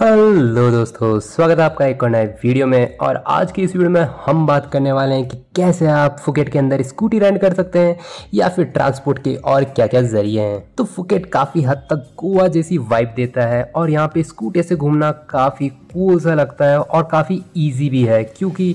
hello दोस्तों स्वागत है आपका एक और नए वीडियो में और आज की इस वीडियो में हम बात करने वाले हैं कि कैसे आप फुकेट के अंदर स्कूटी रेंट कर सकते हैं या फिर ट्रांसपोर्ट के और क्या क्या जरिए हैं तो फुकेट काफ़ी हद तक गोवा जैसी वाइब देता है और यहाँ पे स्कूटी से घूमना काफ़ी कूल सा लगता है और काफ़ी ईजी भी है क्योंकि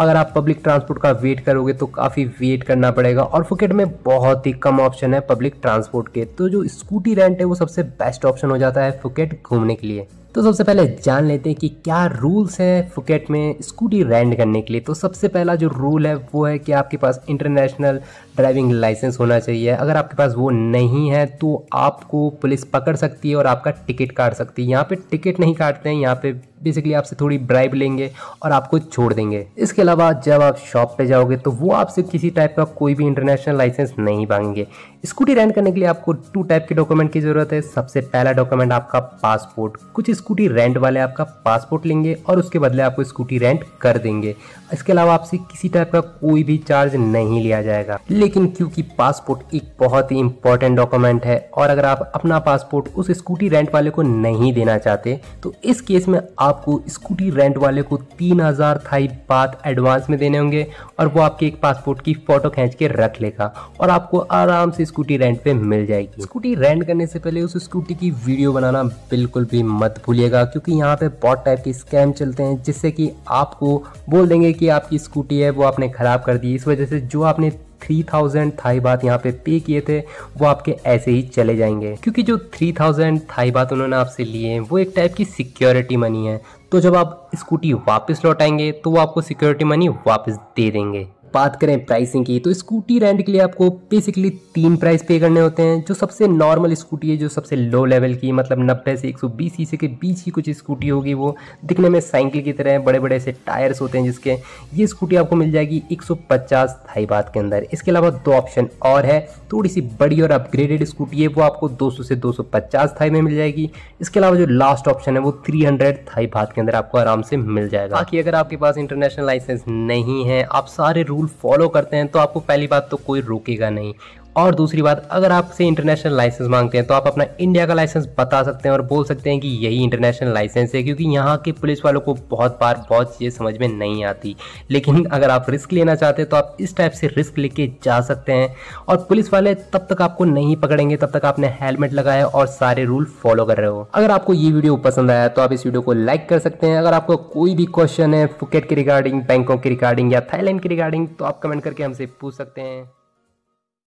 अगर आप पब्लिक ट्रांसपोर्ट का वेट करोगे तो काफ़ी वेट करना पड़ेगा और फुकेट में बहुत ही कम ऑप्शन है पब्लिक ट्रांसपोर्ट के तो जो स्कूटी रेंट है वो सबसे बेस्ट ऑप्शन हो जाता है फुकेट घूमने के लिए तो सबसे पहले जान लेते हैं कि क्या रूल्स हैं फुकेट में स्कूटी रेंट करने के लिए तो सबसे पहला जो रूल है वो है कि आपके पास इंटरनेशनल ड्राइविंग लाइसेंस होना चाहिए अगर आपके पास वो नहीं है तो आपको पुलिस पकड़ सकती है और आपका टिकट काट सकती है यहाँ पे टिकट नहीं काटते हैं यहाँ पे बेसिकली आपसे थोड़ी ब्राइब लेंगे और आपको छोड़ देंगे इसके अलावा जब आप शॉप पे जाओगे तो वो आपसे किसी टाइप का कोई भी इंटरनेशनल लाइसेंस नहीं मांगेंगे स्कूटी रेंट करने के लिए आपको टू टाइप के डॉक्यूमेंट की ज़रूरत है सबसे पहला डॉक्यूमेंट आपका पासपोर्ट कुछ स्कूटी रेंट वाले आपका पासपोर्ट लेंगे और उसके बदले आपको स्कूटी रेंट कर देंगे इसके अलावा आपसे किसी टाइप का कोई भी चार्ज नहीं लिया जाएगा लेकिन क्योंकि पासपोर्ट एक बहुत ही इंपॉर्टेंट डॉक्यूमेंट है और अगर आप अपना पासपोर्ट उस स्कूटी रेंट वाले को नहीं देना चाहते तो इस केस में आप आपको स्कूटी रेंट वाले को तीन हज़ार थाई बात एडवांस में देने होंगे और वो आपके एक पासपोर्ट की फ़ोटो खींच के रख लेगा और आपको आराम से स्कूटी रेंट पे मिल जाएगी स्कूटी रेंट करने से पहले उस स्कूटी की वीडियो बनाना बिल्कुल भी मत भूलिएगा क्योंकि यहाँ पे बहुत टाइप के स्कैम चलते हैं जिससे कि आपको बोल देंगे कि आपकी स्कूटी है वो आपने ख़राब कर दी इस वजह से जो आपने थ्री थाउजेंड थाई बात यहाँ पे पे किए थे वो आपके ऐसे ही चले जाएंगे क्योंकि जो थ्री थाउजेंड थाई बात उन्होंने आपसे लिए हैं वो एक टाइप की सिक्योरिटी मनी है तो जब आप स्कूटी वापस लौटाएंगे तो वो आपको सिक्योरिटी मनी वापस दे देंगे बात करें प्राइसिंग की तो स्कूटी रेंट के लिए आपको बेसिकली तीन प्राइस पे करने होते हैं जो सबसे नॉर्मल स्कूटी है जो सबसे लो लेवल की मतलब नब्बे से 120 सीसी के बीच ही कुछ स्कूटी होगी वो दिखने में साइकिल की तरह बड़े बड़े से टायर्स होते हैं जिसके ये स्कूटी आपको मिल जाएगी 150 थाई बात के अंदर इसके अलावा दो ऑप्शन और है थोड़ी सी बड़ी और अपग्रेडेड स्कूटी है वो आपको सौ से पचास थाई में मिल जाएगी इसके अलावा जो लास्ट ऑप्शन है वो हंड्रेड थाई बात के अंदर आपको आराम से मिल जाएगा बाकी अगर आपके पास इंटरनेशनल लाइसेंस नहीं है आप सारे रूल फॉलो करते हैं तो आपको पहली बात तो कोई रोकेगा नहीं और दूसरी बात अगर आपसे इंटरनेशनल लाइसेंस मांगते हैं तो आप अपना इंडिया का लाइसेंस बता सकते हैं और बोल सकते हैं कि यही इंटरनेशनल लाइसेंस है क्योंकि यहाँ के पुलिस वालों को बहुत बार बहुत चीज़ें समझ में नहीं आती लेकिन अगर आप रिस्क लेना चाहते हैं तो आप इस टाइप से रिस्क लेके जा सकते हैं और पुलिस वाले तब तक आपको नहीं पकड़ेंगे तब तक आपने हेलमेट लगाया और सारे रूल फॉलो कर रहे हो अगर आपको ये वीडियो पसंद आया तो आप इस वीडियो को लाइक कर सकते हैं अगर आपको कोई भी क्वेश्चन है फुकेट के रिगार्डिंग बैंकों के रिगार्डिंग या थाईलैंड के रिगार्डिंग तो आप कमेंट करके हमसे पूछ सकते हैं